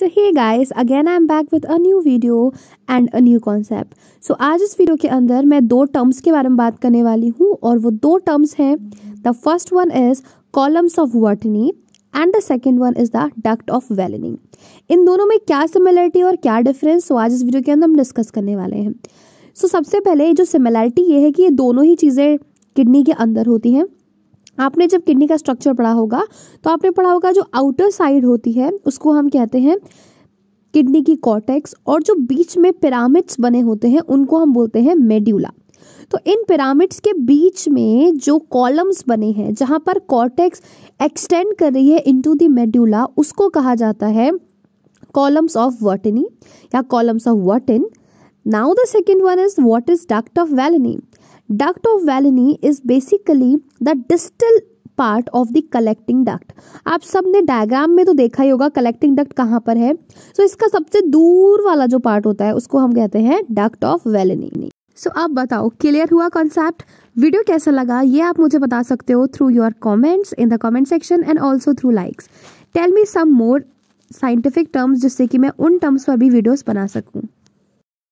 so hey guys again I am back with a new video and a new concept so आज इस video के अंदर मैं दो टर्म्स के बारे में बात करने वाली हूँ और वो दो टर्म्स हैं the first one is columns of Bertini and the second one is the duct of वेलनिंग इन दोनों में क्या सिमिलरिटी और क्या डिफरेंस सो so, आज इस वीडियो के अंदर हम डिस्कस करने वाले हैं सो so, सबसे पहले जो सिमिलरिटी ये है कि ये दोनों ही चीज़ें किडनी के अंदर होती हैं आपने जब किडनी का स्ट्रक्चर पढ़ा होगा तो आपने पढ़ा होगा जो आउटर साइड होती है उसको हम कहते हैं किडनी की कॉटेक्स और जो बीच में पिरामिड्स बने होते हैं उनको हम बोलते हैं मेड्यूला तो इन पिरामिड्स के बीच में जो कॉलम्स बने हैं जहाँ पर कॉर्टेक्स एक्सटेंड कर रही है इनटू द मेड्यूला उसको कहा जाता है कॉलम्स ऑफ वर्टिनी या columns of Bertin now the second one is what is duct of Bellini duct of Walleni is basically the distal part of the collecting duct आप सब ने diagram में तो देखा ही होगा कलेक्टिंग डक्ट कहाँ पर है सो so, इसका सबसे दूर वाला जो पार्ट होता है उसको हम कहते हैं duct of Bellini so so, आप बताओ क्लियर हुआ कॉन्सेप्ट वीडियो कैसा लगा ये आप मुझे बता सकते हो through your comments in the comment section and also through likes tell me some more scientific terms जिससे कि मैं उन टर्म्स पर भी वीडियोस बना सकूँ